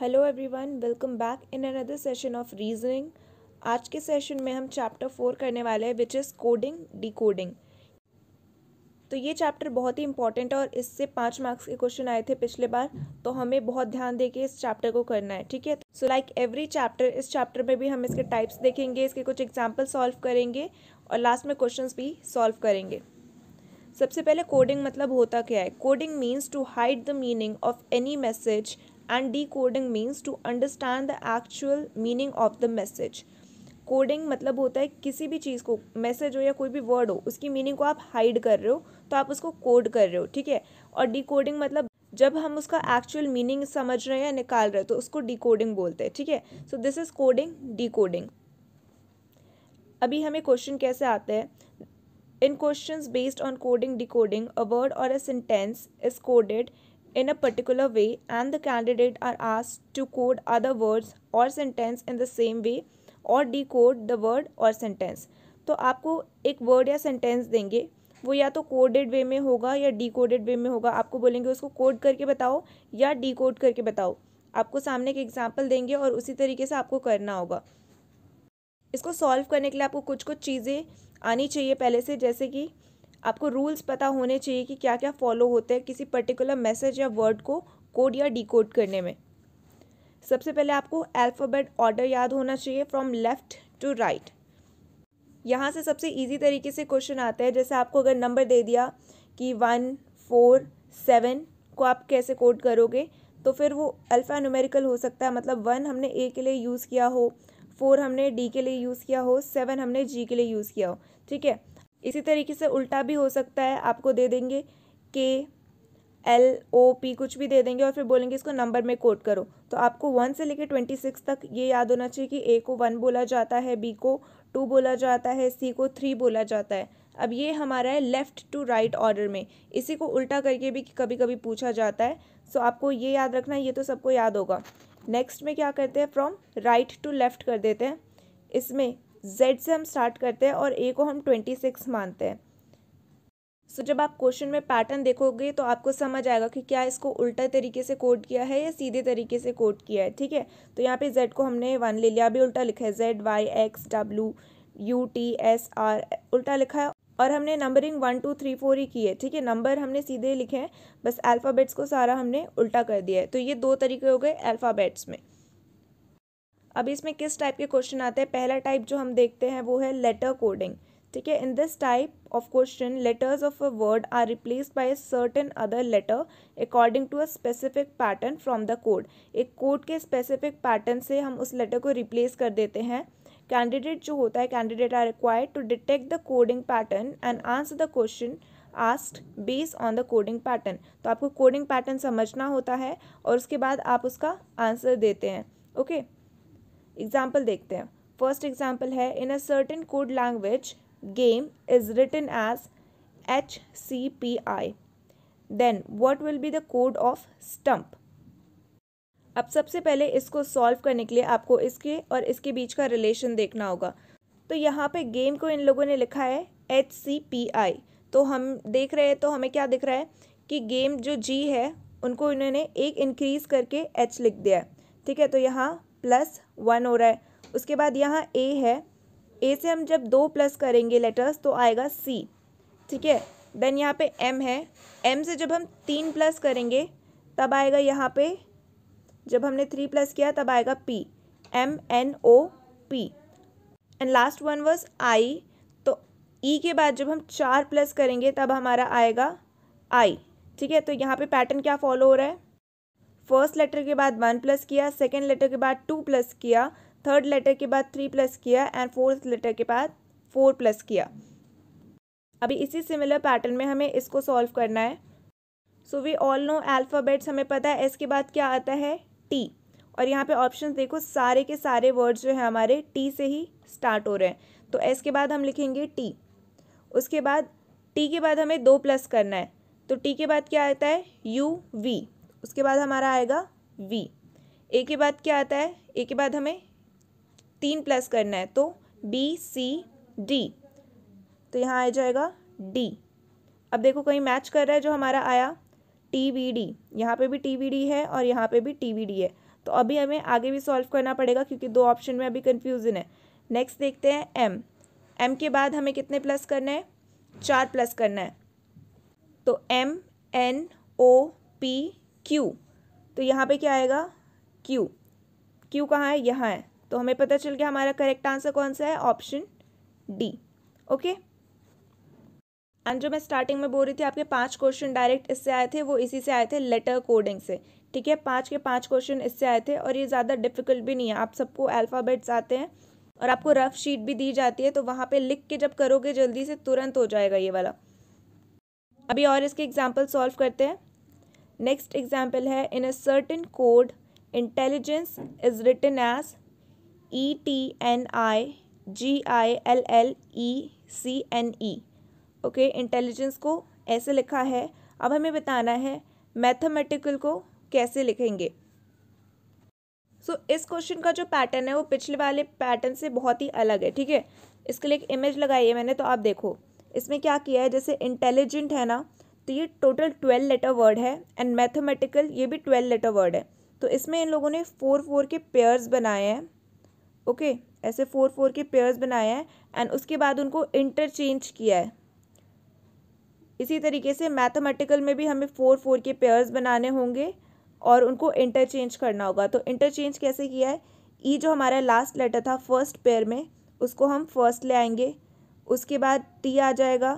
Hello everyone welcome back in another session of reasoning आज के session में हम चैप्टर फोर करने वाले हैं विच इज़ कोडिंग डिकोडिंग तो ये चैप्टर बहुत ही इंपॉर्टेंट है और इससे पाँच मार्क्स के क्वेश्चन आए थे पिछले बार तो हमें बहुत ध्यान दे के इस चैप्टर को करना है ठीक है सो लाइक एवरी चैप्टर इस चैप्टर में भी हम इसके टाइप्स देखेंगे इसके कुछ एग्जाम्पल सॉल्व करेंगे और लास्ट में क्वेश्चन भी सॉल्व करेंगे सबसे पहले कोडिंग मतलब होता क्या है coding means to hide the meaning of any message and decoding means to understand the actual meaning of the message coding मतलब होता है किसी भी चीज़ को मैसेज हो या कोई भी वर्ड हो उसकी मीनिंग को आप हाइड कर रहे हो तो आप उसको कोड कर रहे हो ठीक है और डिकोडिंग मतलब जब हम उसका एक्चुअल मीनिंग समझ रहे हैं या निकाल रहे हैं तो उसको डिकोडिंग बोलते हैं ठीक है so this is coding decoding अभी हमें क्वेश्चन कैसे आते हैं इन question based on coding decoding a word और a sentence is coded in a particular way and the candidate are asked to code other words or sentence in the same way or decode the word or sentence तो आपको एक word या sentence देंगे वो या तो coded वे में होगा या डी कोडेड वे में होगा आपको बोलेंगे उसको कोड करके बताओ या डी कोड करके बताओ आपको सामने के एग्जाम्पल देंगे और उसी तरीके से आपको करना होगा इसको सॉल्व करने के लिए आपको कुछ कुछ चीज़ें आनी चाहिए पहले से जैसे कि आपको रूल्स पता होने चाहिए कि क्या क्या फॉलो होते हैं किसी पर्टिकुलर मैसेज या वर्ड को कोड या डी करने में सबसे पहले आपको अल्फ़ाबेट ऑर्डर याद होना चाहिए फ्रॉम लेफ़्ट टू राइट यहाँ से सबसे इजी तरीके से क्वेश्चन आता है जैसे आपको अगर नंबर दे दिया कि वन फोर सेवन को आप कैसे कोड करोगे तो फिर वो अल्फ़ा हो सकता है मतलब वन हमने ए के लिए यूज़ किया हो फोर हमने डी के लिए यूज़ किया हो सेवन हमने जी के लिए यूज़ किया हो ठीक है इसी तरीके से उल्टा भी हो सकता है आपको दे देंगे के एल ओ पी कुछ भी दे देंगे और फिर बोलेंगे इसको नंबर में कोट करो तो आपको वन से लेकर ट्वेंटी सिक्स तक ये याद होना चाहिए कि ए को वन बोला जाता है बी को टू बोला जाता है सी को थ्री बोला जाता है अब ये हमारा है लेफ़्ट टू राइट ऑर्डर में इसी को उल्टा करके भी कभी कभी पूछा जाता है सो so आपको ये याद रखना है ये तो सबको याद होगा नेक्स्ट में क्या करते हैं फ्रॉम राइट टू लेफ़्ट कर देते हैं इसमें जेड से हम स्टार्ट करते हैं और ए को हम ट्वेंटी सिक्स मानते हैं सो so, जब आप क्वेश्चन में पैटर्न देखोगे तो आपको समझ आएगा कि क्या इसको उल्टा तरीके से कोड किया है या सीधे तरीके से कोड किया है ठीक है तो यहाँ पे जेड को हमने वन ले लिया अभी उल्टा लिखा है Z Y X W U T S R उल्टा लिखा है और हमने numbering one two three four ही की है ठीक है नंबर हमने सीधे लिखे हैं बस अल्फ़ाबेट्स को सारा हमने उल्टा कर दिया है तो ये दो तरीके हो गए अल्फ़ाबेट्स में अब इसमें किस टाइप के क्वेश्चन आते हैं पहला टाइप जो हम देखते हैं वो है लेटर कोडिंग ठीक है in this type of question letters of a word are replace by certain other letter according to a specific pattern from the code एक कोड के स्पेसिफिक पैटर्न से हम उस लेटर को रिप्लेस कर देते हैं कैंडिडेट जो होता है candidate are required to detect the coding pattern and answer the question asked base on the coding pattern तो आपको कोडिंग पैटर्न समझना होता है और उसके बाद आप उसका आंसर देते हैं ओके okay? एग्जाम्पल देखते हैं फर्स्ट एग्जाम्पल है in a certain code language game is written as H C P I then what will be the code of stump अब सबसे पहले इसको सॉल्व करने के लिए आपको इसके और इसके बीच का रिलेशन देखना होगा तो यहाँ पे गेम को इन लोगों ने लिखा है एच सी पी आई तो हम देख रहे हैं तो हमें क्या दिख रहा है कि गेम जो जी है उनको इन्होंने एक इंक्रीज़ करके एच लिख दिया है ठीक है तो यहाँ प्लस वन हो रहा है उसके बाद यहाँ ए है ए से हम जब दो प्लस करेंगे लेटर्स तो आएगा सी ठीक है देन यहाँ पे एम है एम से जब हम तीन प्लस करेंगे तब आएगा यहाँ पे जब हमने थ्री प्लस किया तब आएगा P M N O P and last one was I तो ई e के बाद जब हम चार प्लस करेंगे तब हमारा आएगा आई ठीक है तो यहाँ पे पैटर्न क्या फॉलो हो रहा है फर्स्ट लेटर के बाद वन प्लस किया सेकेंड लेटर के बाद टू प्लस किया थर्ड लेटर के बाद थ्री प्लस किया एंड फोर्थ लेटर के बाद फोर प्लस किया अभी इसी सिमिलर पैटर्न में हमें इसको सॉल्व करना है so we all know alphabets हमें पता है एस तो तो के बाद क्या आता है टी और यहाँ पे ऑप्शन देखो सारे के सारे वर्ड्स जो है हमारे टी से ही स्टार्ट हो रहे हैं तो एस के बाद हम लिखेंगे टी उसके बाद टी के बाद हमें दो प्लस करना है तो टी के बाद क्या आता है यू वी उसके बाद हमारा आएगा वी ए के बाद क्या आता है ए के बाद हमें तीन प्लस करना है तो बी सी डी तो यहाँ आ जाएगा डी अब देखो कहीं मैच कर रहा है जो हमारा आया टी वी डी यहाँ पर भी टी वी डी है और यहाँ पे भी टी वी डी है तो अभी हमें आगे भी सॉल्व करना पड़ेगा क्योंकि दो ऑप्शन में अभी कन्फ्यूज़न है नेक्स्ट देखते हैं एम एम के बाद हमें कितने प्लस करना है चार प्लस करना है तो M N O P Q तो यहाँ पे क्या आएगा क्यू क्यू कहाँ है यहाँ है तो हमें पता चल गया हमारा करेक्ट आंसर कौन सा है ऑप्शन डी ओके एंड जो मैं स्टार्टिंग में बोल रही थी आपके पांच क्वेश्चन डायरेक्ट इससे आए थे वो इसी से आए थे लेटर कोडिंग से ठीक है पांच के पांच क्वेश्चन इससे आए थे और ये ज़्यादा डिफिकल्ट भी नहीं है आप सबको अल्फ़ाबेट्स आते हैं और आपको रफ शीट भी दी जाती है तो वहाँ पे लिख के जब करोगे जल्दी से तुरंत हो जाएगा ये वाला अभी और इसके एग्जाम्पल सॉल्व करते हैं नेक्स्ट एग्जाम्पल है in a certain code intelligence is written as E T N I G I L L E C N E okay intelligence को ऐसे लिखा है अब हमें बताना है मैथमेटिकल को कैसे लिखेंगे सो so, इस क्वेश्चन का जो पैटर्न है वो पिछले वाले पैटर्न से बहुत ही अलग है ठीक है इसके लिए एक इमेज लगाई है मैंने तो आप देखो इसमें क्या किया है जैसे इंटेलिजेंट है ना तो ये टोटल ट्वेल्व लेटर वर्ड है एंड मैथमेटिकल ये भी ट्वेल्व लेटर वर्ड है तो इसमें इन लोगों ने फोर फोर के पेयर्स बनाए हैं ओके ऐसे फोर फोर के पेयर्स बनाए हैं एंड उसके बाद उनको इंटरचेंज किया है इसी तरीके से मैथमेटिकल में भी हमें फोर फोर के पेयर्स बनाने होंगे और उनको इंटरचेंज करना होगा तो इंटरचेंज कैसे किया है ई e जो हमारा लास्ट लेटर था फर्स्ट पेयर में उसको हम फर्स्ट ले आएंगे उसके बाद टी आ जाएगा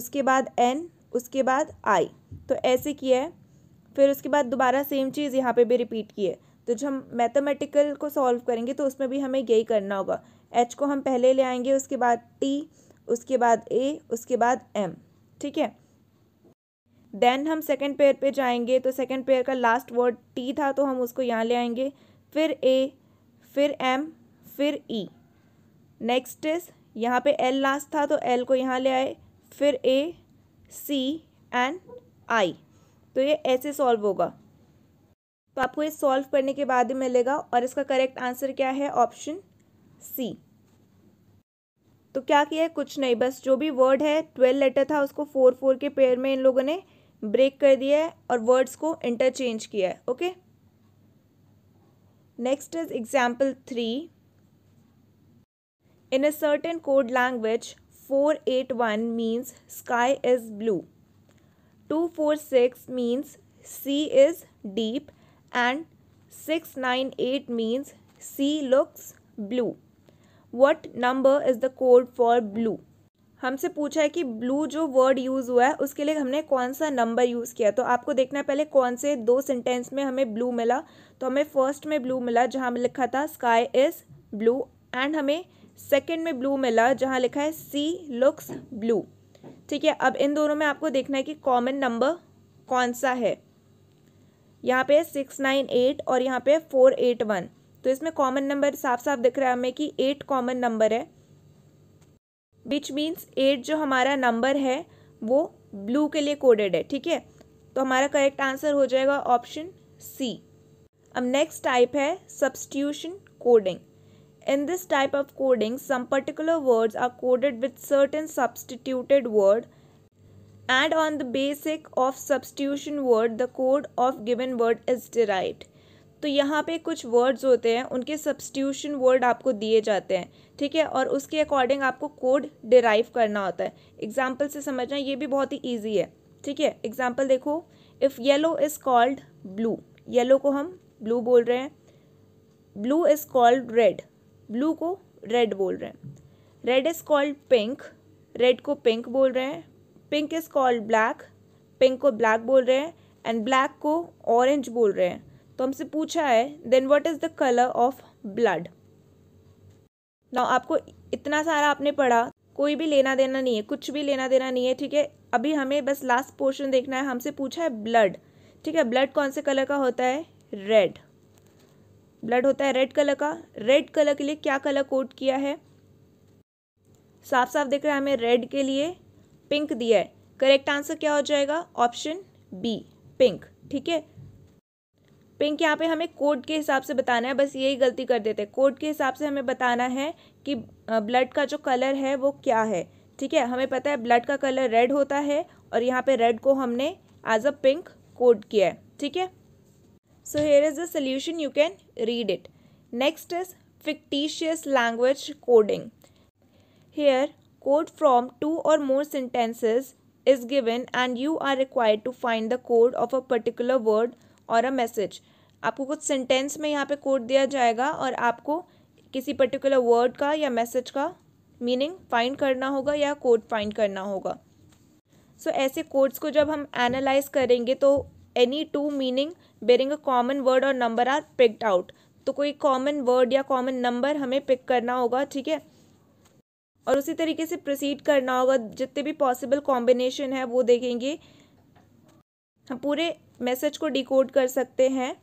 उसके बाद एन उसके बाद आई तो ऐसे किया है फिर उसके बाद दोबारा सेम चीज़ यहाँ पे भी रिपीट की है तो जब हम मैथमेटिकल को सॉल्व करेंगे तो उसमें भी हमें यही करना होगा एच को हम पहले ले आएंगे उसके बाद टी उसके बाद ए उसके बाद एम ठीक है देन हम सेकेंड पेयर पे जाएंगे तो सेकेंड पेयर का लास्ट वर्ड टी था तो हम उसको यहाँ ले आएंगे फिर ए फिर एम फिर ई नेक्स्ट इज यहाँ पे एल लास्ट था तो एल को यहाँ ले आए फिर ए सी एंड आई तो ये ऐसे सॉल्व होगा तो आपको ये सॉल्व करने के बाद ही मिलेगा और इसका करेक्ट आंसर क्या है ऑप्शन सी तो क्या किया है कुछ नहीं बस जो भी वर्ड है ट्वेल्व लेटर था उसको फोर फोर के पेयर में इन लोगों ने ब्रेक कर दिया है और वर्ड्स को इंटरचेंज किया है okay next is example three in a certain code language blue means sky is blue. See means sea is deep and at means sea looks blue. What number is the code for blue? हमसे पूछा है कि blue जो word use हुआ है उसके लिए हमने कौन सा नंबर यूज़ किया तो आपको देखना है पहले कौन से दो सेंटेंस में हमें ब्लू मिला तो हमें फर्स्ट में ब्लू मिला जहाँ लिखा था स्काई इज़ ब्लू एंड हमें सेकेंड में ब्लू मिला जहाँ लिखा है सी लुक्स ब्लू ठीक है अब इन दोनों में आपको देखना है कि कॉमन नंबर कौन सा है यहाँ पे सिक्स नाइन एट और यहाँ पे फोर एट वन तो इसमें कॉमन नंबर साफ साफ दिख रहा है हमें कि एट कॉमन नंबर है विच मीन्स एट जो हमारा नंबर है वो ब्लू के लिए कोडेड है ठीक है तो हमारा करेक्ट आंसर हो जाएगा ऑप्शन सी अब नेक्स्ट टाइप है substitution coding In this type of coding, some particular words are coded with certain substituted word and on the basic of substitution word the code of given word is derived. तो यहाँ पे कुछ words होते हैं उनके substitution word आपको दिए जाते हैं ठीक है और उसके अकॉर्डिंग आपको कोड डिराइव करना होता है एग्जाम्पल से समझना ये भी बहुत ही ईजी है ठीक है एग्जाम्पल देखो if yellow is called blue yellow को हम ब्लू बोल रहे हैं blue is called red blue को रेड बोल रहे हैं red is called pink red को पिंक बोल रहे हैं pink is called black pink को ब्लैक बोल रहे हैं एंड ब्लैक को ऑरेंज बोल रहे हैं तो हमसे पूछा है then what is the colour of blood ना आपको इतना सारा आपने पढ़ा कोई भी लेना देना नहीं है कुछ भी लेना देना नहीं है ठीक है अभी हमें बस लास्ट पोर्शन देखना है हमसे पूछा है ब्लड ठीक है ब्लड कौन से कलर का होता है रेड ब्लड होता है रेड कलर का रेड कलर के लिए क्या कलर कोड किया है साफ साफ देख रहे हैं हमें रेड के लिए पिंक दिया है करेक्ट आंसर क्या हो जाएगा ऑप्शन बी पिंक ठीक है पिंक यहाँ पे हमें कोड के हिसाब से बताना है बस यही गलती कर देते हैं कोड के हिसाब से हमें बताना है कि ब्लड का जो कलर है वो क्या है ठीक है हमें पता है ब्लड का कलर रेड होता है और यहाँ पे रेड को हमने एज अ पिंक कोड किया है ठीक है so here is the solution you can read it next is fictitious language coding here code from two or more sentences is given and you are required to find the code of a particular word or a message आपको कुछ sentence में यहाँ पे code दिया जाएगा और आपको किसी पर्टिकुलर वर्ड का या मैसेज का मीनिंग फाइंड करना होगा या कोड फाइंड करना होगा सो so, ऐसे कोड्स को जब हम एनालाइज करेंगे तो any two meaning bearing a common word और नंबर आर पिक्ड आउट तो कोई कॉमन वर्ड या कॉमन नंबर हमें पिक करना होगा ठीक है और उसी तरीके से प्रोसीड करना होगा जितने भी पॉसिबल कॉम्बिनेशन है वो देखेंगे हम पूरे मैसेज को डिकोड कर सकते हैं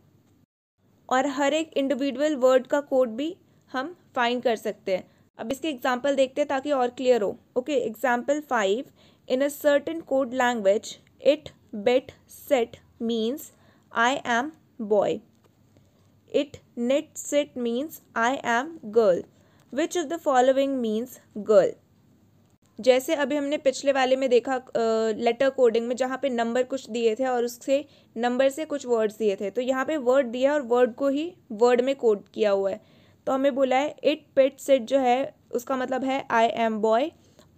और हर एक इंडिविजुअल वर्ड का कोड भी हम फाइंड कर सकते हैं अब इसके एग्जाम्पल देखते हैं ताकि और क्लियर हो okay example five in a certain code language it bet set means I am boy. It knits it means I am girl. Which of the following means girl? जैसे अभी हमने पिछले वाले में देखा लेटर uh, कोडिंग में जहाँ पे नंबर कुछ दिए थे और उससे नंबर से कुछ वर्ड्स दिए थे तो यहाँ पे वर्ड दिया और वर्ड को ही वर्ड में कोड किया हुआ है तो हमें बोला है इट पिट सिट जो है उसका मतलब है आई एम बॉय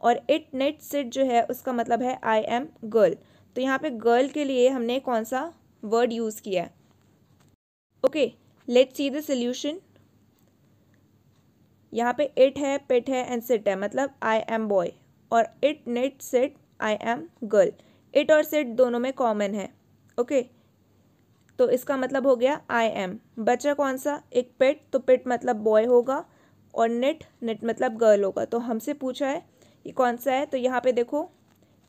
और इट नेट सिट जो है उसका मतलब है आई एम गर्ल तो यहाँ पे गर्ल के लिए हमने कौन सा वर्ड यूज़ किया है okay let see the solution यहाँ पे इट है पिट है एंड सिट है मतलब आई एम बॉय और it net sit I am girl it और सिट दोनों में कॉमन है ओके okay. तो इसका मतलब हो गया आई एम बच्चा कौन सा एक पेट तो पिट मतलब बॉय होगा और निट निट मतलब गर्ल होगा तो हमसे पूछा है ये कौन सा है तो यहाँ पे देखो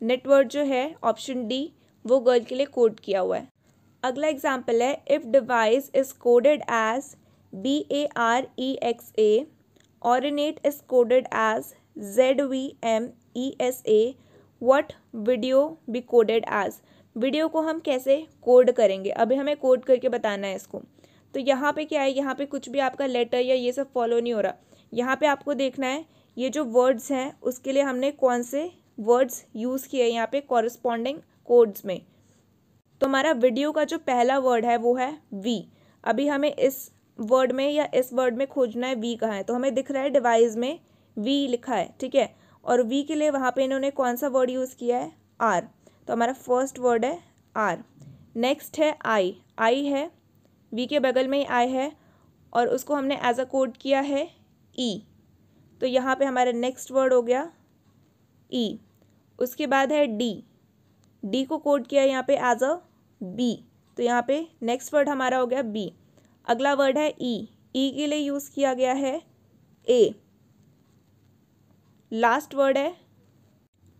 नेटवर्थ जो है ऑप्शन डी वो गर्ल के लिए कोड किया हुआ है अगला एग्जाम्पल है if device is coded as B A R E X A ornate is coded as Z V M E S A what video be coded as video को हम कैसे कोड करेंगे अभी हमें कोड करके बताना है इसको तो यहाँ पे क्या है यहाँ पे कुछ भी आपका लेटर या ये सब फॉलो नहीं हो रहा यहाँ पे आपको देखना है ये जो वर्ड्स हैं उसके लिए हमने कौन से वर्ड्स यूज़ किए यहाँ पे कॉरस्पॉन्डिंग कोड्स में तो हमारा वीडियो का जो पहला वर्ड है वो है वी अभी हमें इस वर्ड में या इस वर्ड में खोजना है वी कहाँ है तो हमें दिख रहा है डिवाइस में वी लिखा है ठीक है और वी के लिए वहाँ पे इन्होंने कौन सा वर्ड यूज़ किया है आर तो हमारा फर्स्ट वर्ड है आर नेक्स्ट है आई आई है वी के बगल में ही आई है और उसको हमने एज अ कोड किया है ई e. तो यहाँ पे हमारा नेक्स्ट वर्ड हो गया ई e. उसके बाद है डी डी को कोड किया यहाँ पे एज अ बी तो यहाँ पे नेक्स्ट वर्ड हमारा हो गया बी अगला वर्ड है ई e. ई e के लिए यूज़ किया गया है ए लास्ट वर्ड है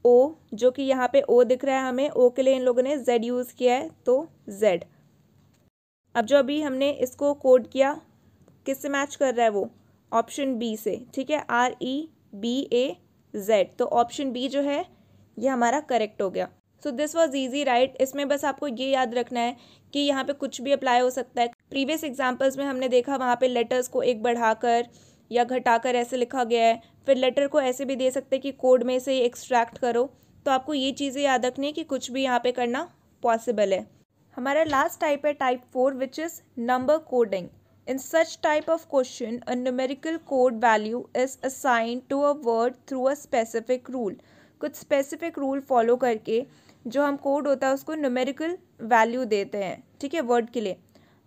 ओ जो कि यहाँ पे ओ दिख रहा है हमें ओ के लिए इन लोगों ने जेड यूज़ किया है तो जेड अब जो अभी हमने इसको कोड किया किससे मैच कर रहा है वो ऑप्शन बी से ठीक है R E B A Z तो ऑप्शन बी जो है ये हमारा करेक्ट हो गया so this was easy right इसमें बस आपको ये याद रखना है कि यहाँ पे कुछ भी अप्लाई हो सकता है प्रीवियस एग्जाम्पल्स में हमने देखा वहाँ पे लेटर्स को एक बढ़ाकर या घटाकर ऐसे लिखा गया है फिर लेटर को ऐसे भी दे सकते हैं कि कोड में से एक्सट्रैक्ट करो तो आपको ये चीज़ें याद रखनी है कि कुछ भी यहाँ पे करना पॉसिबल है हमारा लास्ट टाइप है type four which is number coding in such type of question a numerical code value is assign to a word through a specific rule कुछ स्पेसिफिक रूल फॉलो करके जो हम कोड होता है उसको न्यूमेरिकल वैल्यू देते हैं ठीक है वर्ड के लिए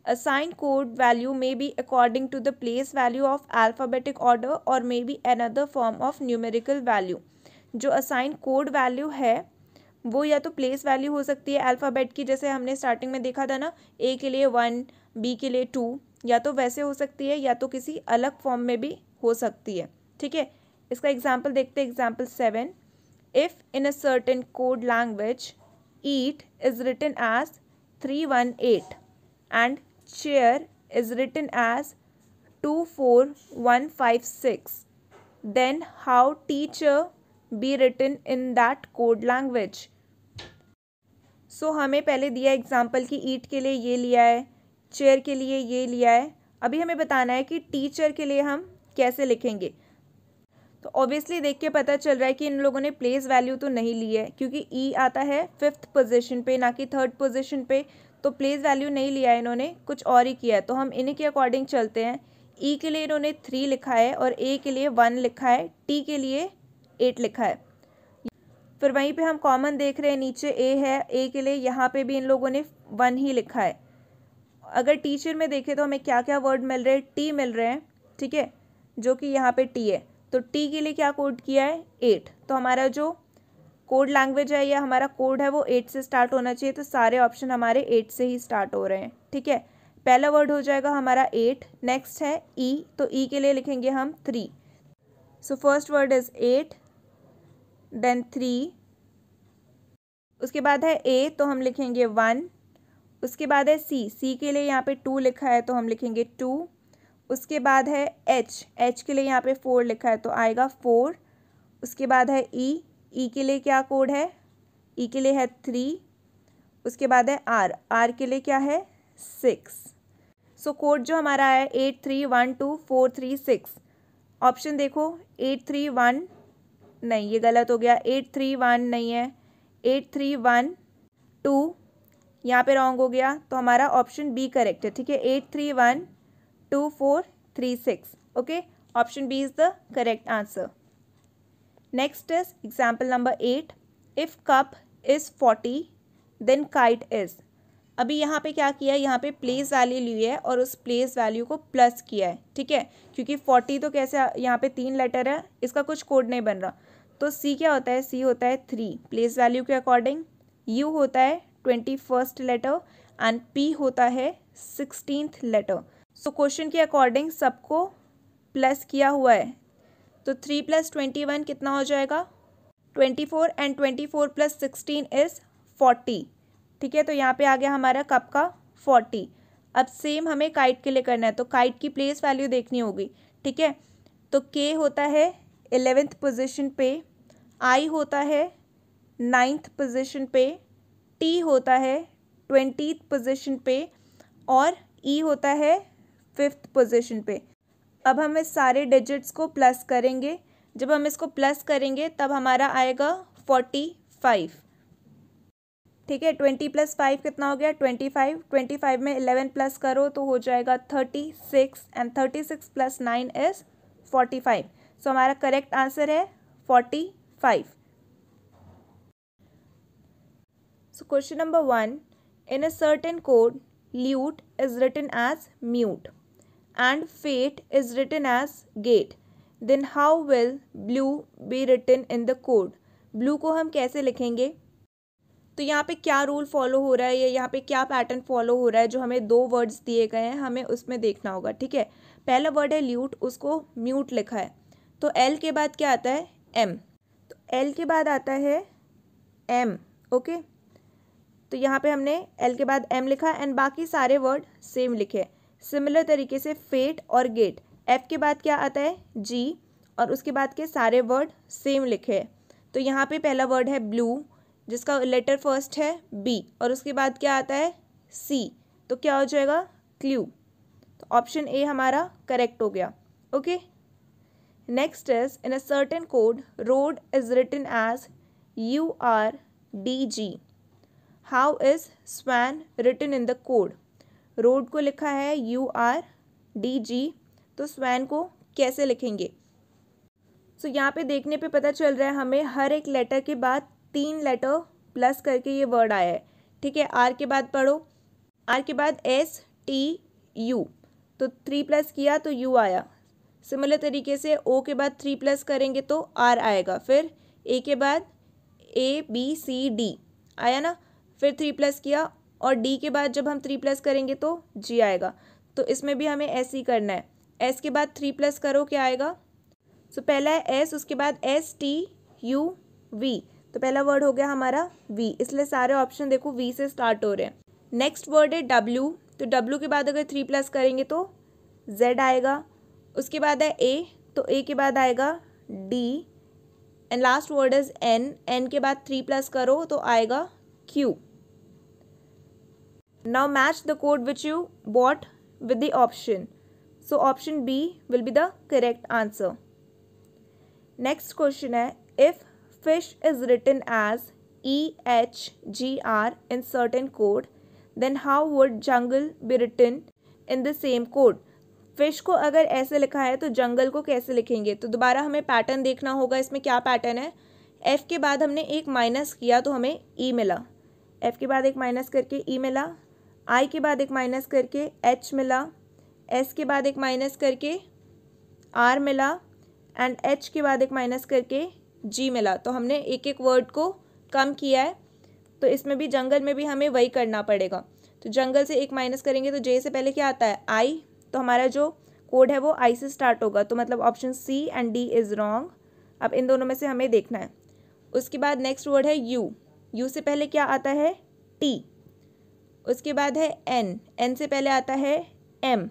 assign code value may be according to the place value of alphabetic order और may be another form of numerical value जो असाइन कोड वैल्यू है वो या तो प्लेस वैल्यू हो सकती है अल्फ़ाबेट की जैसे हमने स्टार्टिंग में देखा था ना ए के लिए वन बी के लिए टू या तो वैसे हो सकती है या तो किसी अलग फॉर्म में भी हो सकती है ठीक है इसका एग्जाम्पल देखते हैं example seven if in a certain code language eat is written as 318 and chair is written as 24156 then how teacher be written in that code language so so, हमें पहले दिया एग्जाम्पल कि ईट के लिए ये लिया है चेयर के लिए ये लिया है अभी हमें बताना है कि टीचर के लिए हम कैसे लिखेंगे तो ऑब्वियसली देख के पता चल रहा है कि इन लोगों ने प्लेस वैल्यू तो नहीं ली है क्योंकि ई e आता है फिफ्थ पोजिशन पे ना कि थर्ड पोजिशन पे तो प्लेस वैल्यू नहीं लिया है इन्होंने कुछ और ही किया है तो हम इन्हीं के अकॉर्डिंग चलते हैं ई e के लिए इन्होंने थ्री लिखा है और ए के लिए वन लिखा है टी के लिए एट लिखा है फिर वहीं पे हम कॉमन देख रहे हैं नीचे ए है ए के लिए यहाँ पे भी इन लोगों ने वन ही लिखा है अगर टीचर में देखें तो हमें क्या क्या वर्ड मिल रहे हैं टी मिल रहे हैं ठीक है जो कि यहाँ पे टी है तो टी के लिए क्या कोड किया है एट तो हमारा जो कोड लैंग्वेज है या हमारा कोड है वो एट से स्टार्ट होना चाहिए तो सारे ऑप्शन हमारे एट से ही स्टार्ट हो रहे हैं ठीक है पहला वर्ड हो जाएगा हमारा एट नेक्स्ट है ई e, तो ई e के लिए लिखेंगे हम three so first word is eight then three उसके बाद है ए तो हम लिखेंगे वन उसके बाद है सी सी के लिए यहाँ पे टू लिखा है तो हम लिखेंगे टू उसके बाद है एच एच के लिए यहाँ पे फोर लिखा है तो आएगा फोर उसके बाद है ई e, ई e के लिए क्या कोड है ई e के लिए है थ्री उसके बाद है आर आर के लिए क्या है सिक्स सो कोड जो हमारा है eight three one two four three six option देखो एट थ्री वन नहीं ये गलत हो गया एट थ्री वन नहीं है एट थ्री वन टू यहाँ पे रॉन्ग हो गया तो हमारा ऑप्शन बी करेक्ट है ठीक है eight three one two four three six okay option B is the correct answer next is example number eight if cup is forty then kite is अभी यहाँ पे क्या किया है यहाँ पे प्लेस वैल्यू ली है और उस प्लेस वैल्यू को प्लस किया है ठीक है क्योंकि फोर्टी तो कैसे यहाँ पे तीन लेटर है इसका कुछ कोड नहीं बन रहा तो सी क्या होता है सी होता है थ्री प्लेस वैल्यू के अकॉर्डिंग यू होता है twenty first letter and P होता है सिक्सटीन लेटर सो क्वेश्चन के अकॉर्डिंग सबको प्लस किया हुआ है तो थ्री प्लस ट्वेंटी वन कितना हो जाएगा twenty four and twenty four plus sixteen is forty ठीक है तो यहाँ पे आ गया हमारा कप का फोर्टी अब सेम हमें काइट के लिए करना है तो काइट की प्लेस वैल्यू देखनी होगी ठीक है तो के होता है एलेवेंथ पोजिशन पे आई होता है नाइन्थ पोजिशन पे टी होता है ट्वेंटी पोजिशन पे और ई e होता है फिफ्थ पोजीशन पे अब हम इस सारे डिजिट्स को प्लस करेंगे जब हम इसको प्लस करेंगे तब हमारा आएगा फोर्टी फाइव ठीक है ट्वेंटी प्लस फाइव कितना हो गया ट्वेंटी फाइव ट्वेंटी फाइव में इलेवन प्लस करो तो हो जाएगा thirty six and thirty six plus nine is forty five so हमारा करेक्ट आंसर है forty five so question number one in a certain code lute is written as mute and fate is written as gate then how will blue be written in the code blue को हम कैसे लिखेंगे तो यहाँ पे क्या rule follow हो रहा है या यहाँ पे क्या पैटर्न फॉलो हो रहा है जो हमें दो वर्ड्स दिए गए हैं हमें उसमें देखना होगा ठीक है पहला वर्ड है ल्यूट उसको म्यूट लिखा है तो एल के बाद क्या आता है एम तो एल के बाद आता है एम ओके तो यहाँ पे हमने एल के बाद एम लिखा एंड बाकी सारे वर्ड सेम लिखे सिमिलर तरीके से फेट और गेट एफ के बाद क्या आता है जी और उसके बाद के सारे वर्ड सेम लिखे हैं तो यहाँ पे पहला वर्ड है ब्लू जिसका लेटर फर्स्ट है बी और उसके बाद क्या आता है सी तो क्या हो जाएगा क्ल्यू तो ऑप्शन ए हमारा करेक्ट हो गया okay next is in a certain code road is written as U R D G how is swan written in the code road को लिखा है यू आर डी जी तो स्वैन को कैसे लिखेंगे सो so, यहाँ पे देखने पे पता चल रहा है हमें हर एक लेटर के बाद तीन लेटर प्लस करके ये वर्ड आया है ठीक है आर के बाद पढ़ो आर के बाद एस टी यू तो थ्री प्लस किया तो यू आया सिमिलर तरीके से ओ के बाद थ्री प्लस करेंगे तो आर आएगा फिर ए के बाद ए बी सी डी आया ना फिर थ्री प्लस किया और डी के बाद जब हम थ्री प्लस करेंगे तो जी आएगा तो इसमें भी हमें एस ही करना है एस के बाद थ्री प्लस करो क्या आएगा सो so, पहला है एस उसके बाद एस टी यू वी तो पहला वर्ड हो गया हमारा वी इसलिए सारे ऑप्शन देखो वी से स्टार्ट हो रहे हैं नेक्स्ट वर्ड है डब्ल्यू तो डब्ल्यू के बाद अगर थ्री प्लस करेंगे तो जेड आएगा उसके बाद है ए तो ए के बाद आएगा D and last word is N N के बाद थ्री प्लस करो तो आएगा Q now match the code which you bought with the option so option b will be the correct answer next question is if fish is written as e h g r in certain code then how would jungle be written in the same code fish को अगर ऐसे लिखा है तो जंगल को कैसे लिखेंगे तो दोबारा हमें पैटर्न देखना होगा इसमें क्या पैटर्न है एफ़ के बाद हमने एक माइनस किया तो हमें ई e मिला एफ़ के बाद एक माइनस करके ई e मिला आई के बाद एक माइनस करके एच मिला एस के बाद एक माइनस करके आर मिला एंड एच के बाद एक माइनस करके जी मिला तो हमने एक एक वर्ड को कम किया है तो इसमें भी जंगल में भी हमें वही करना पड़ेगा तो जंगल से एक माइनस करेंगे तो जे से पहले क्या आता है आई तो हमारा जो कोड है वो आई से स्टार्ट होगा तो मतलब option C and D is wrong अब इन दोनों में से हमें देखना है उसके बाद नेक्स्ट वर्ड है यू यू से पहले क्या आता है टी उसके बाद है एन एन से पहले आता है एम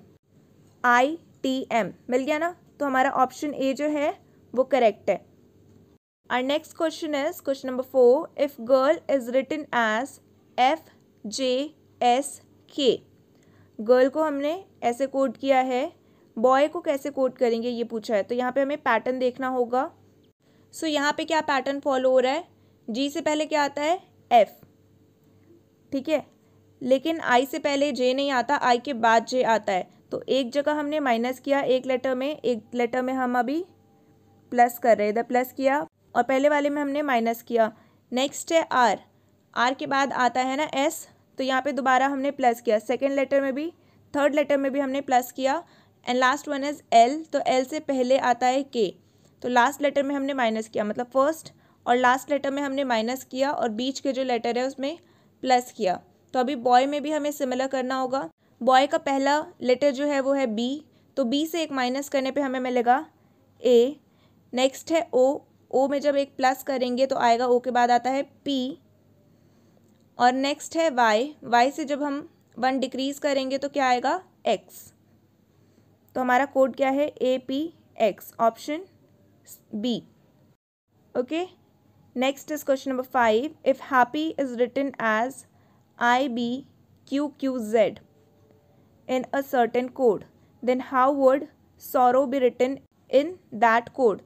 आई टी एम मिल गया ना तो हमारा ऑप्शन ए जो है वो करेक्ट है और next question is question number four if girl is written as F J S K girl को हमने ऐसे कोड किया है बॉय को कैसे कोड करेंगे ये पूछा है तो यहाँ पे हमें पैटर्न देखना होगा सो so, यहाँ पे क्या पैटर्न फॉलो हो रहा है जी से पहले क्या आता है एफ ठीक है लेकिन आई से पहले जे नहीं आता आई के बाद जे आता है तो एक जगह हमने माइनस किया एक लेटर में एक लेटर में हम अभी प्लस कर रहे इधर प्लस किया और पहले वाले में हमने माइनस किया नेक्स्ट है आर आर के बाद आता है ना एस तो यहाँ पे दोबारा हमने प्लस किया सेकेंड लेटर में भी थर्ड लेटर में भी हमने प्लस किया and last one is L तो एल से पहले आता है के तो लास्ट लेटर में हमने माइनस किया मतलब फर्स्ट और लास्ट लेटर में हमने माइनस किया और बीच के जो लेटर है उसमें प्लस किया तो अभी बॉय में भी हमें सिमिलर करना होगा बॉय का पहला लेटर जो है वो है बी तो बी से एक माइनस करने पे हमें मिलेगा ए नेक्स्ट है ओ ओ में जब एक प्लस करेंगे तो आएगा ओ के बाद आता है पी और नेक्स्ट है वाई वाई से जब हम वन डिक्रीज़ करेंगे तो क्या आएगा एक्स तो हमारा कोड क्या है A P X option B okay next is question number five if happy is written as I B Q Q Z in a certain code, then how would sorrow be written in that code?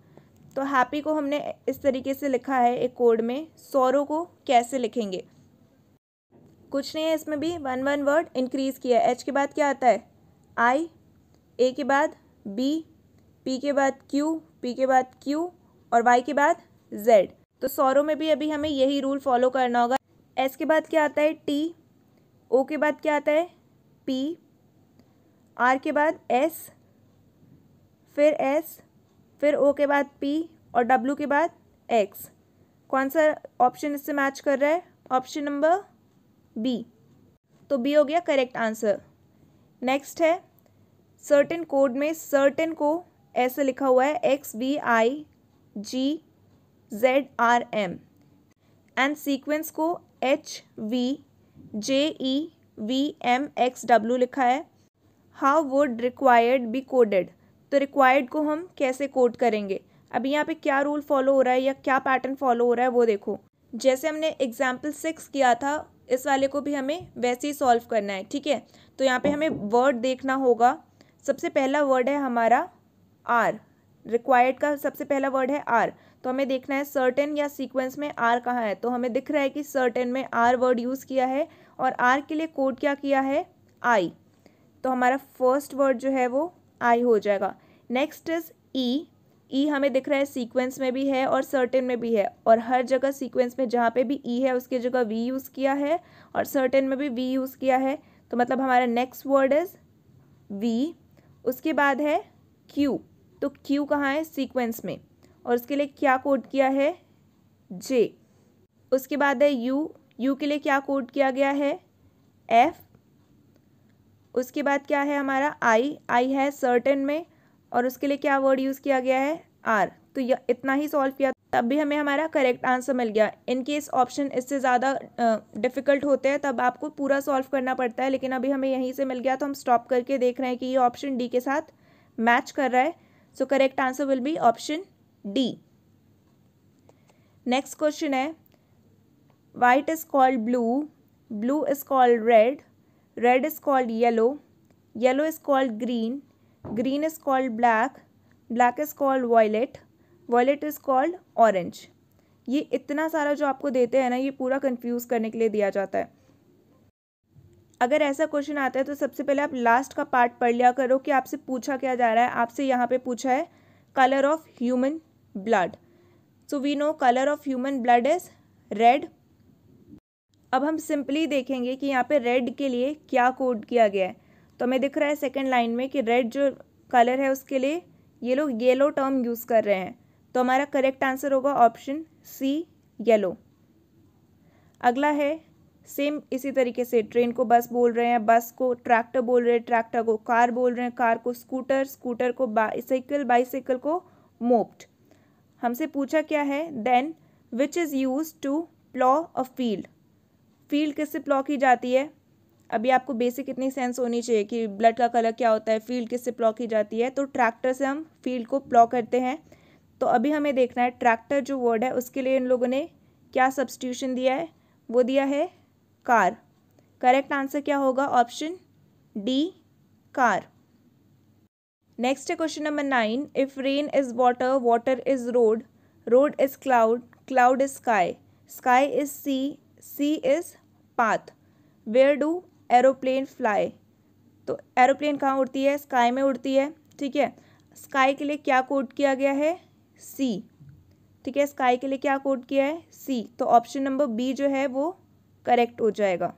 तो happy को हमने इस तरीके से लिखा है एक code में सोरो को कैसे लिखेंगे कुछ नहीं है इसमें भी वन वन वर्ड इंक्रीज़ किया है एच के बाद क्या आता है आई ए के बाद बी पी के बाद क्यू पी के बाद क्यू और वाई के बाद जेड तो सौरव में भी अभी हमें यही रूल फॉलो करना होगा एस के बाद क्या आता है टी ओ के बाद क्या आता है पी आर के बाद एस फिर एस फिर ओ के बाद पी और डब्ल्यू के बाद एक्स कौन सा ऑप्शन इससे मैच कर रहा है ऑप्शन नंबर बी तो बी हो गया करेक्ट आंसर नेक्स्ट है सर्टेन कोड में सर्टेन को ऐसे लिखा हुआ है X B I G Z R M and sequence को H V J E V M X W लिखा है how would required be coded तो रिक्वायर्ड को हम कैसे कोड करेंगे अभी यहाँ पे क्या रूल फॉलो हो रहा है या क्या पैटर्न फॉलो हो रहा है वो देखो जैसे हमने एग्जाम्पल सिक्स किया था इस वाले को भी हमें वैसे ही सॉल्व करना है ठीक है तो यहाँ पे हमें वर्ड देखना होगा सबसे पहला वर्ड है हमारा आर रिक्वायर्ड का सबसे पहला वर्ड है आर तो हमें देखना है सर्टेन या सीक्वेंस में आर कहाँ है तो हमें दिख रहा है कि सर्टेन में आर वर्ड यूज़ किया है और आर के लिए कोड क्या किया है आई तो हमारा फर्स्ट वर्ड जो है वो आई हो जाएगा नेक्स्ट इज ई ई हमें दिख रहा है सीक्वेंस में भी है और सर्टेन में भी है और हर जगह सीक्वेंस में जहाँ पे भी ई e है उसकी जगह वी यूज़ किया है और सर्टेन में भी वी यूज़ किया है तो मतलब हमारा नेक्स्ट वर्ड इज़ वी उसके बाद है क्यू तो क्यू कहाँ है सीक्वेंस में और उसके लिए क्या कोड किया है जे उसके बाद है यू यू के लिए क्या कोड किया गया है एफ उसके बाद क्या है हमारा आई आई है सर्टेन में और उसके लिए क्या वर्ड यूज़ किया गया है आर तो यह इतना ही सॉल्व किया तब भी हमें हमारा करेक्ट आंसर मिल गया इन केस ऑप्शन इससे ज़्यादा डिफ़िकल्ट होते हैं तब आपको पूरा सॉल्व करना पड़ता है लेकिन अभी हमें यहीं से मिल गया तो हम स्टॉप करके देख रहे हैं कि ये ऑप्शन डी के साथ मैच कर रहा है so correct answer will be option D next question है white is called blue blue is called red red is called yellow yellow is called green green is called black black is called violet violet is called orange ये इतना सारा जो आपको देते हैं ना ये पूरा कंफ्यूज करने के लिए दिया जाता है अगर ऐसा क्वेश्चन आता है तो सबसे पहले आप लास्ट का पार्ट पढ़ लिया करो कि आपसे पूछा क्या जा रहा है आपसे यहाँ पे पूछा है colour of human blood so we know colour of human blood is red अब हम सिंपली देखेंगे कि यहाँ पे रेड के लिए क्या कोड किया गया है तो हमें दिख रहा है सेकेंड लाइन में कि रेड जो कलर है उसके लिए ये लोग येलो टर्म यूज़ कर रहे हैं तो हमारा करेक्ट आंसर होगा ऑप्शन सी येलो अगला है सेम इसी तरीके से ट्रेन को बस बोल रहे हैं बस को ट्रैक्टर बोल रहे हैं ट्रैक्टर को कार बोल रहे हैं कार को स्कूटर स्कूटर को बाइसाइकिल बाईसाइकिल को मोप्ड हमसे पूछा क्या है then which is use to plough a field field किससे प्लॉ की जाती है अभी आपको बेसिक इतनी सेंस होनी चाहिए कि ब्लड का कलर क्या होता है फील्ड किससे प्लॉ की जाती है तो ट्रैक्टर से हम फील्ड को प्लॉ करते हैं तो अभी हमें देखना है ट्रैक्टर जो वर्ड है उसके लिए इन लोगों ने क्या सब्सटीट्यूशन दिया है वो दिया है कार करेक्ट आंसर क्या होगा ऑप्शन डी कार नेक्स्ट है question number nine if rain is water water is road road is cloud cloud is sky sky is sea sea is path where do aeroplane fly तो aeroplane कहाँ उड़ती है sky में उड़ती है ठीक है स्काई के लिए क्या कोड किया गया है सी ठीक है स्काई के लिए क्या कोड किया है सी तो ऑप्शन नंबर बी जो है वो करेक्ट हो जाएगा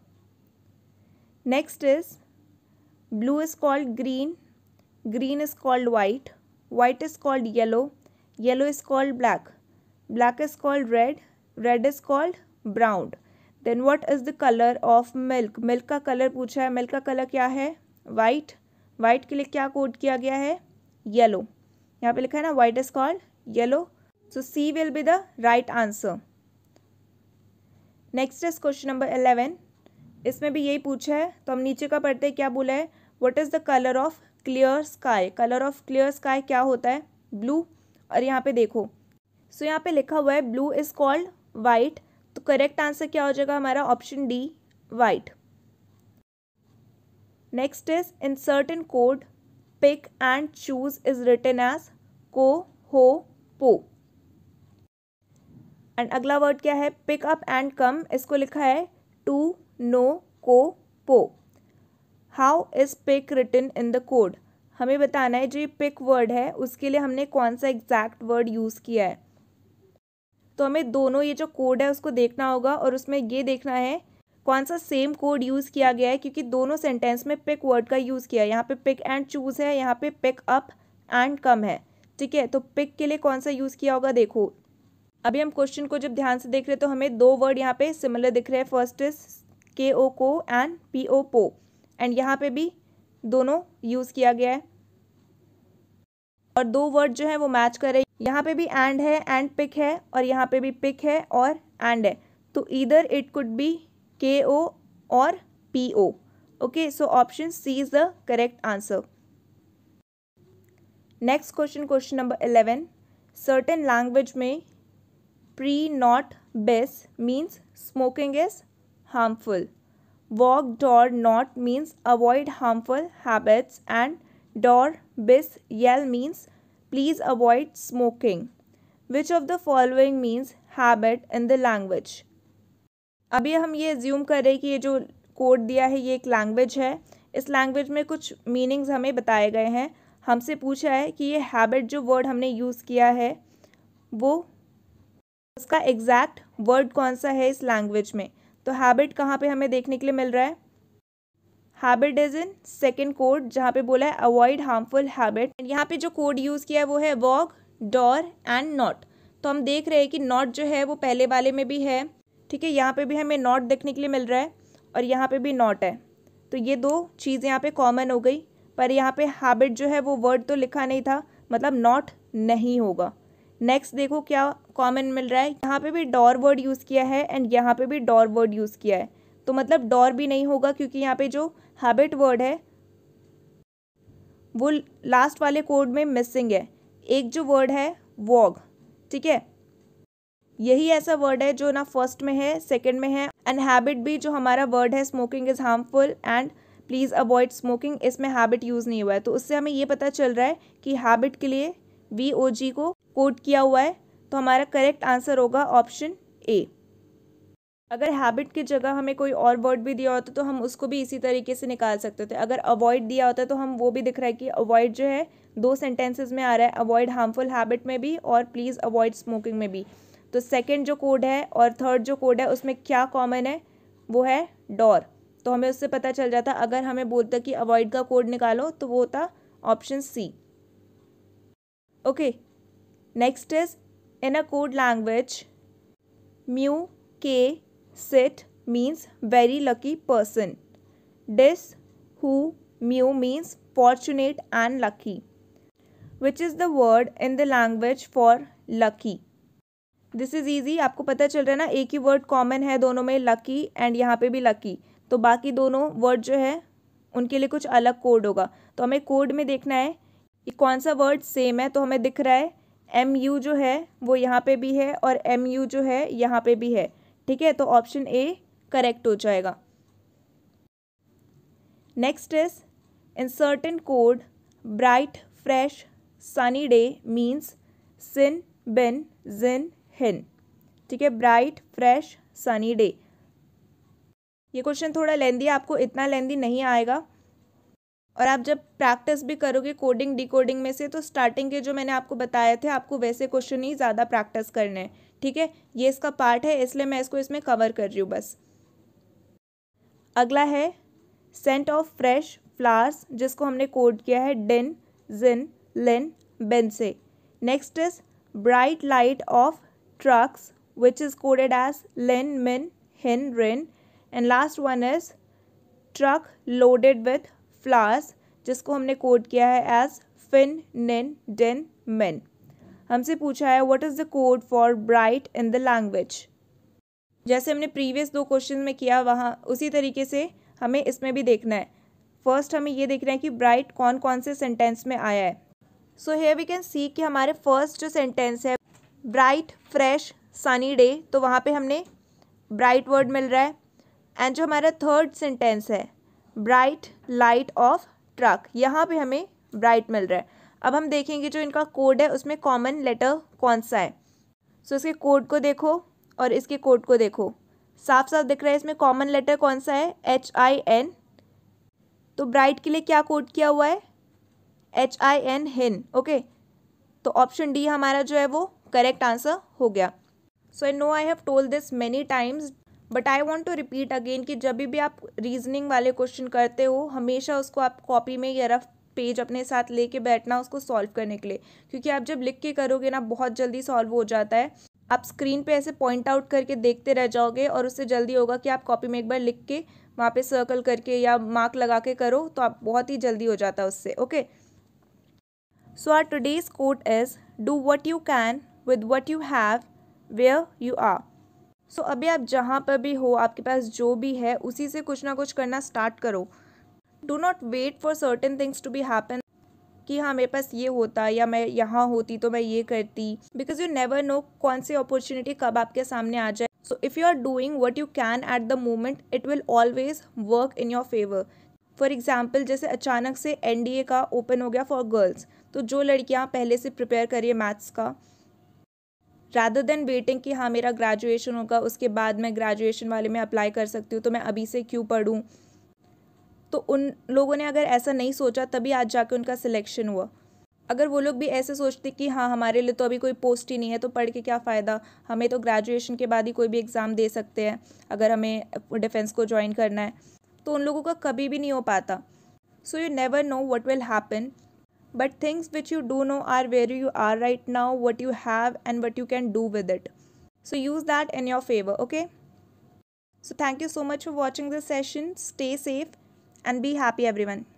next is blue is called green green is called white white is called yellow yellow is called black black is called red red is called brown then what is the colour of milk milk का कलर पूछा है milk का colour क्या है white white के लिए क्या कोड किया गया है येलो यहाँ पे लिखा है ना white is called yellow so C will be the right answer next is question number eleven इसमें भी यही पूछा है तो हम नीचे का पढ़ते हैं क्या बोला है what is the colour of clear sky colour of clear sky क्या होता है ब्लू और यहाँ पे देखो सो so, यहाँ पे लिखा हुआ है ब्लू इज़ कॉल्ड वाइट तो करेक्ट आंसर क्या हो जाएगा हमारा option D white next is in certain code pick and choose is written as को हो पो एंड अगला वर्ड क्या है पिक अप एंड कम इसको लिखा है टू नो को पो how is pick written in the code हमें बताना है जो ये पिक वर्ड है उसके लिए हमने कौन सा एग्जैक्ट वर्ड यूज़ किया है तो हमें दोनों ये जो कोड है उसको देखना होगा और उसमें ये देखना है कौन सा सेम कोड यूज़ किया गया है क्योंकि दोनों सेंटेंस में पिक वर्ड का यूज़ किया है यहाँ पे पिक एंड चूज़ है यहाँ पे पिक अप एंड कम है ठीक है तो पिक के लिए कौन सा यूज़ किया होगा देखो अभी हम क्वेश्चन को जब ध्यान से देख रहे तो हमें दो वर्ड यहाँ पे सिमिलर दिख रहे हैं फर्स्ट इज के ओ को एंड पी ओ पो एंड यहाँ पे भी दोनों यूज़ किया गया है और दो वर्ड जो है वो मैच कर रहे हैं यहाँ पे भी एंड है एंड पिक है और यहाँ पे भी पिक है और एंड है तो इधर it could be K O और P O okay so option C is the correct answer next question question number eleven certain language में pre not base means smoking is harmful walk door not means avoid harmful habits and door bis yell means please avoid smoking which of the following means habit in the language अभी हम ये ज्यूम करें कि ये जो code दिया है ये एक लैंग्वेज है इस लैंग्वेज में कुछ मीनिंग्स हमें बताए गए हैं हमसे पूछा है कि ये हैबिट जो वर्ड हमने यूज़ किया है वो उसका एग्जैक्ट वर्ड कौन सा है इस लैंग्वेज में तो हैबिट कहाँ पे हमें देखने के लिए मिल रहा है habit is in second code जहाँ पे बोला है अवॉइड हार्मफुल हैबिट एंड यहाँ पे जो कोड यूज़ किया है वो है वॉक डॉर एंड नॉट तो हम देख रहे हैं कि नॉट जो है वो पहले वाले में भी है ठीक है यहाँ पे भी हमें नॉट देखने के लिए मिल रहा है और यहाँ पे भी नॉट है तो ये दो चीज़ें यहाँ पे कॉमन हो गई पर यहाँ पे हैबिट जो है वो वर्ड तो लिखा नहीं था मतलब नॉट नहीं होगा नेक्स्ट देखो क्या कॉमन मिल रहा है यहाँ पे भी डॉर वर्ड यूज़ किया है एंड यहाँ पे भी डॉर वर्ड यूज़ किया है तो मतलब डॉर भी नहीं होगा क्योंकि यहाँ पे जो हैबिट वर्ड है वो लास्ट वाले कोड में मिसिंग है एक जो वर्ड है वॉग ठीक है यही ऐसा वर्ड है जो ना फर्स्ट में है सेकेंड में है एंड हैबिट भी जो हमारा वर्ड है smoking is harmful and please avoid smoking इसमें हैबिट यूज़ नहीं हुआ है तो उससे हमें ये पता चल रहा है कि हैबिट के लिए वी ओ जी को कोट किया हुआ है तो हमारा करेक्ट आंसर होगा ऑप्शन ए अगर हैबिट की जगह हमें कोई और वर्ड भी दिया होता तो हम उसको भी इसी तरीके से निकाल सकते थे अगर अवॉइड दिया होता तो हम वो भी दिख रहा है कि अवॉइड जो है दो सेंटेंसेस में आ रहा है अवॉइड हार्मफुल हैबिट में भी और प्लीज़ अवॉइड स्मोकिंग में भी तो सेकेंड जो कोड है और थर्ड जो कोड है उसमें क्या कॉमन है वो है डॉर तो हमें उससे पता चल जाता अगर हमें बोलता कि अवॉइड का कोड निकालो तो वो होता option C okay next is in a code language mu ke sit means very lucky person dis hu mu means fortunate and lucky which is the word in the language for lucky this is easy आपको पता चल रहा है ना एक ही word common है दोनों में लकी एंड यहाँ पे भी लकी तो बाकी दोनों वर्ड जो है उनके लिए कुछ अलग कोड होगा तो हमें कोड में देखना है कि कौन सा वर्ड सेम है तो हमें दिख रहा है एम यू जो है वो यहाँ पे भी है और एम यू जो है यहाँ पे भी है ठीक है तो ऑप्शन ए करेक्ट हो जाएगा next is in certain code bright fresh sunny day means sin bin jin hin ठीक है ब्राइट फ्रेश सनी डे ये क्वेश्चन थोड़ा लेंदी है आपको इतना लेंदी नहीं आएगा और आप जब प्रैक्टिस भी करोगे कोडिंग डिकोडिंग में से तो स्टार्टिंग के जो मैंने आपको बताए थे आपको वैसे क्वेश्चन ही ज़्यादा प्रैक्टिस करने हैं ठीक है ये इसका पार्ट है इसलिए मैं इसको इसमें कवर कर रही हूँ बस अगला है सेंट ऑफ फ्रेश फ्लावर्स जिसको हमने कोड किया है डिन जिन लिन बिन से next is bright light of trucks which is coded as lin min hin rin and last one is truck loaded with flash जिसको हमने कोड किया है एज फिन निन डेन मेन हमसे पूछा है what is the code for bright in the language जैसे हमने प्रीवियस दो क्वेश्चन में किया वहाँ उसी तरीके से हमें इसमें भी देखना है फर्स्ट हमें ये देखना है कि ब्राइट कौन कौन से सेंटेंस में आया है so here we can see कि हमारे फर्स्ट जो सेंटेंस है ब्राइट फ्रेश सनी डे तो वहाँ पे हमने ब्राइट वर्ड मिल रहा है एंड जो हमारा थर्ड सेंटेंस है ब्राइट लाइट ऑफ ट्रक यहाँ पे हमें ब्राइट मिल रहा है अब हम देखेंगे जो इनका कोड है उसमें कॉमन लेटर कौन सा है सो so, इसके कोड को देखो और इसके कोड को देखो साफ साफ दिख रहा है इसमें कॉमन लेटर कौन सा है एच आई एन तो ब्राइट के लिए क्या कोड किया हुआ है H I N hin okay तो ऑप्शन डी हमारा जो है वो करेक्ट आंसर हो गया so I know I have told this many times but I want to repeat again कि जब भी आप रीजनिंग वाले क्वेश्चन करते हो हमेशा उसको आप कॉपी में या रफ पेज अपने साथ लेके बैठना उसको सॉल्व करने के लिए क्योंकि आप जब लिख के करोगे ना बहुत जल्दी सॉल्व हो जाता है आप स्क्रीन पे ऐसे पॉइंट आउट करके देखते रह जाओगे और उससे जल्दी होगा कि आप कॉपी में एक बार लिख के वहाँ पे सर्कल करके या मार्क लगा के करो तो आप बहुत ही जल्दी हो जाता है उससे okay so our today's quote is do what you can with what you have where you are so so, अभी आप जहाँ पर भी हो आपके पास जो भी है उसी से कुछ ना कुछ करना स्टार्ट करो do not wait for certain things to be happen कि हाँ मेरे पास ये होता या मैं यहाँ होती तो मैं ये करती बिकॉज यू नेवर नो कौन सी अपॉर्चुनिटी कब आपके सामने आ जाए so if you are doing what you can at the moment it will always work in your favour for example जैसे अचानक से एन का ओपन हो गया फॉर गर्ल्स तो जो लड़कियाँ पहले से प्रिपेयर करिए मैथ्स का रादर देन वेटिंग कि हाँ मेरा ग्रेजुएशन होगा उसके बाद मैं ग्रेजुएशन वाले में अप्लाई कर सकती हूँ तो मैं अभी से क्यों पढ़ूँ तो उन लोगों ने अगर ऐसा नहीं सोचा तभी आज जाके उनका सिलेक्शन हुआ अगर वो लोग भी ऐसे सोचते कि हाँ हमारे लिए तो अभी कोई पोस्ट ही नहीं है तो पढ़ के क्या फ़ायदा हमें तो ग्रेजुएशन के बाद ही कोई भी एग्ज़ाम दे सकते हैं अगर हमें डिफेंस को ज्वाइन करना है तो उन लोगों का कभी भी नहीं हो पाता so you never know what will happen but things which you do know are where you are right now what you have and what you can do with it so use that in your favor okay so thank you so much for watching this session stay safe and be happy everyone